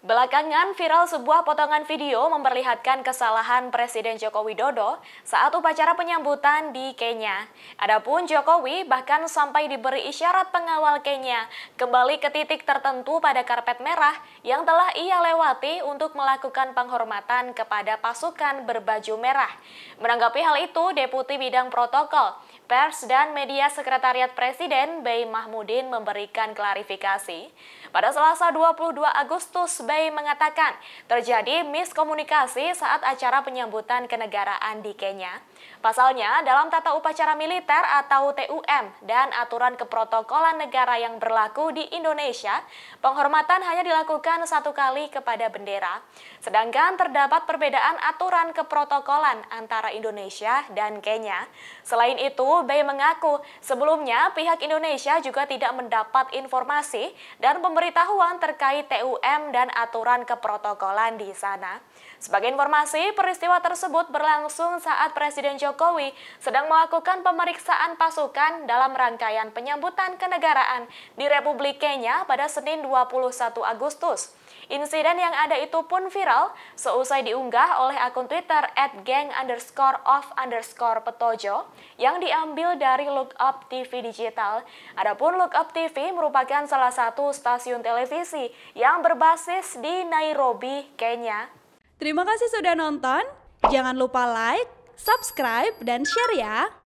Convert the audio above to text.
Belakangan viral sebuah potongan video memperlihatkan kesalahan Presiden Joko Widodo saat upacara penyambutan di Kenya. Adapun Jokowi bahkan sampai diberi isyarat pengawal Kenya kembali ke titik tertentu pada karpet merah yang telah ia lewati untuk melakukan penghormatan kepada pasukan berbaju merah. Menanggapi hal itu, Deputi Bidang Protokol Pers dan Media Sekretariat Presiden Bay Mahmudin memberikan klarifikasi. Pada Selasa 22 Agustus, Bay mengatakan terjadi miskomunikasi saat acara penyambutan kenegaraan di Kenya. Pasalnya, dalam tata upacara militer atau TUM dan aturan keprotokolan negara yang berlaku di Indonesia, penghormatan hanya dilakukan satu kali kepada bendera. Sedangkan terdapat perbedaan aturan keprotokolan antara Indonesia dan Kenya. Selain itu, B mengaku sebelumnya pihak Indonesia juga tidak mendapat informasi dan pemberitahuan terkait TUM dan aturan keprotokolan di sana. Sebagai informasi, peristiwa tersebut berlangsung saat Presiden Jokowi sedang melakukan pemeriksaan pasukan dalam rangkaian penyambutan kenegaraan di Republik Kenya pada Senin 21 Agustus. Insiden yang ada itu pun viral seusai diunggah oleh akun Twitter at gang underscore of underscore petojo yang diambil dari Lookup TV Digital. Adapun Lookup TV merupakan salah satu stasiun televisi yang berbasis di Nairobi, Kenya. Terima kasih sudah nonton. Jangan lupa like, subscribe, dan share ya.